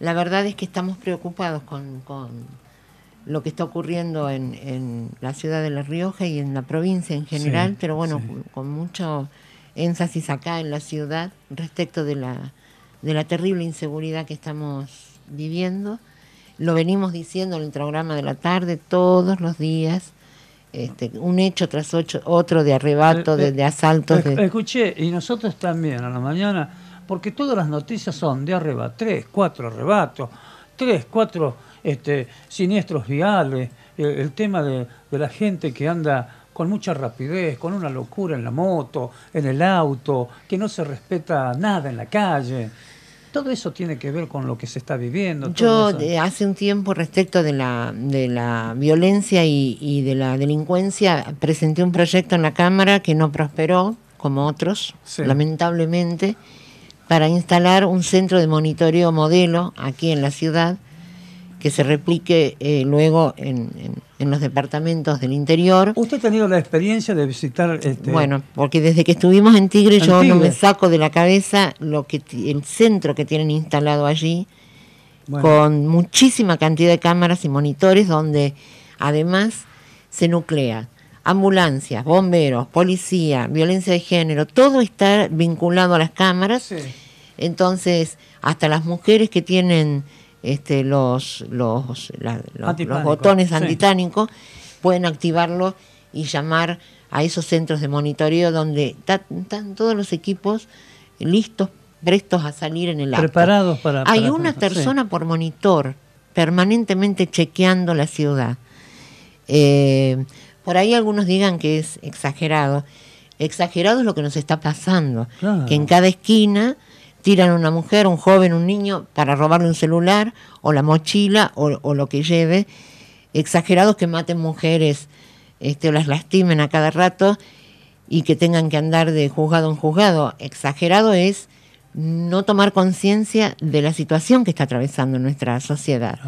la verdad es que estamos preocupados con, con lo que está ocurriendo en, en, la ciudad de La Rioja y en la provincia en general, pero bueno, con mucho énfasis acá en la ciudad respecto de la, de la terrible inseguridad que estamos viviendo. Lo venimos diciendo en el programa de la tarde todos los días. Este, un hecho tras ocho, otro de arrebato, eh, eh, de, de asaltos. De... Escuché, y nosotros también, a la mañana, porque todas las noticias son de arriba tres, cuatro arrebatos, tres, cuatro este, siniestros viales, el, tema de, la gente que anda con mucha rapidez, con una locura en la moto, en el auto, que no se respeta nada en la calle. Todo eso tiene que ver con lo que se está viviendo. Yo eh, hace un tiempo respecto de la, violencia y, de la delincuencia presenté un proyecto en la Cámara que no prosperó, como otros, lamentablemente para instalar un centro de monitoreo modelo aquí en la ciudad que se replique eh, luego en, los departamentos del interior. ¿Usted ha tenido la experiencia de visitar este, Bueno, porque desde que estuvimos en Tigre yo no me saco de la cabeza lo que el centro que tienen instalado allí, con muchísima cantidad de cámaras y monitores donde además se nuclea ambulancias, bomberos, policía, violencia de género, todo está vinculado a las cámaras. Entonces, hasta las mujeres que tienen este, los, los, botones antitánicos pueden activarlo y llamar a esos centros de monitoreo donde están todos los equipos listos, prestos a salir en el acto. Hay una persona por monitor permanentemente chequeando la ciudad. Eh, por ahí algunos digan que es exagerado. Exagerado es lo que nos está pasando. Que en cada esquina tiran a una mujer, un joven, un niño para robarle un celular o la mochila o, lo que lleve. es que maten mujeres, este, las lastimen a cada rato y que tengan que andar de juzgado en juzgado. Exagerado es no tomar conciencia de la situación que está atravesando nuestra sociedad.